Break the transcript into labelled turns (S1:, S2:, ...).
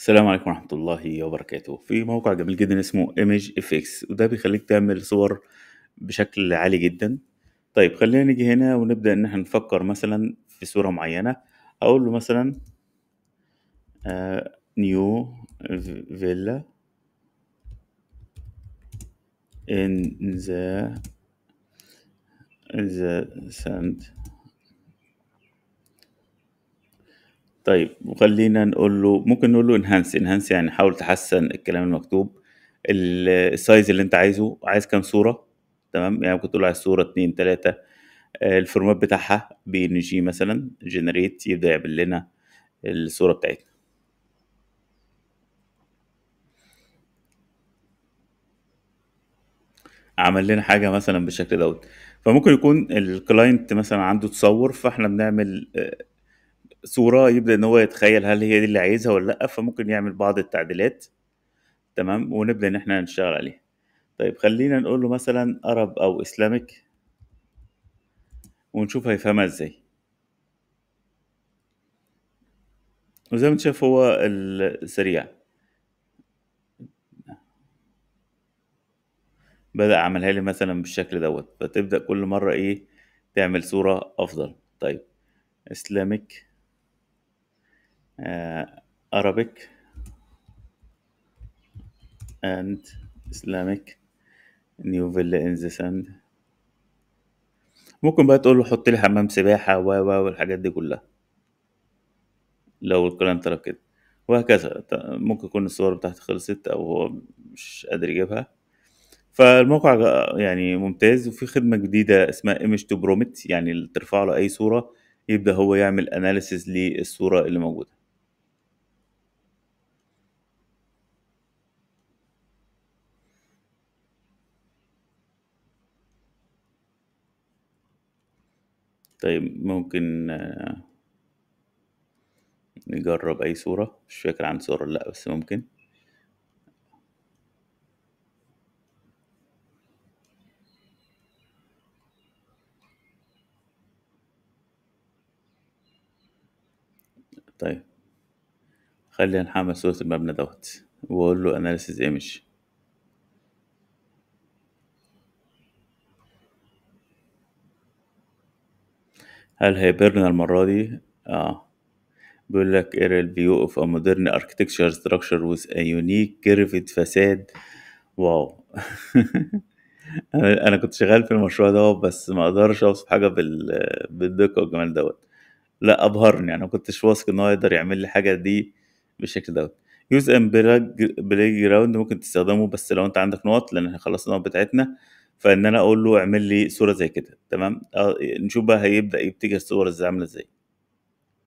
S1: السلام عليكم ورحمة الله وبركاته في موقع جميل جدا اسمه Image FX وده بيخليك تعمل صور بشكل عالي جدا طيب خلينا نيجي هنا ونبدأ ان احنا نفكر مثلا في صورة معينة اقول له مثلا آه، نيو فيلا ان ذا ذا ساند طيب وخلينا نقول له ممكن نقول له انهانس انهانس يعني حاول تحسن الكلام المكتوب السايز اللي انت عايزه عايز كام صوره تمام يعني ممكن تقول له عايز صوره 2 3 آه، الفورمات بتاعها بي ان جي مثلا جنريت يبدا يعمل لنا الصوره بتاعتنا عمل لنا حاجه مثلا بالشكل دوت فممكن يكون الكلاينت مثلا عنده تصور فاحنا بنعمل آه، صوره يبدا ان هو يتخيل هل هي دي اللي عايزها ولا لا فممكن يعمل بعض التعديلات تمام ونبدا ان احنا نشتغل عليها طيب خلينا نقول له مثلا ارب او اسلامك ونشوف هيفهمها ازاي وزي ما انت شايف هو السريع بدأ عملها لي مثلا بالشكل دوت فتبدأ كل مرة ايه تعمل صورة افضل طيب اسلامك آه، Arabic and Islamic new villa in the sand ممكن بقى تقول له حط لي حمام سباحة و و والحاجات دي كلها لو الكلام طلب كده وهكذا ممكن يكون الصور بتاعتي خلصت أو هو مش قادر يجيبها فالموقع يعني ممتاز وفي خدمة جديدة اسمها image تو برومت يعني ترفع له أي صورة يبدأ هو يعمل analysis للصورة اللي موجودة طيب ممكن نجرب أي صورة مش فاكر عن صورة لأ بس ممكن طيب خلينا نحمل صورة المبنى دوت وأقول له analysis image هل بيرن المرة دي؟ اه بيقول لك aerial view ا مودرن modern ستراكشر structure ا يونيك unique curved واو انا كنت شغال في المشروع ده بس ما اقدرش اوصف حاجه بال... بالدقه والجمال دوت لا ابهرني انا ما كنتش واثق ان هو يقدر يعمل لي حاجه دي بالشكل دوت يوز ان بلاي جراوند ممكن تستخدمه بس لو انت عندك نقط لان احنا خلصنا النقط بتاعتنا فان انا اقول له اعمل لي صوره زي كده تمام آه، نشوف بقى هيبدا يبتكر الصور ازاي عامله ازاي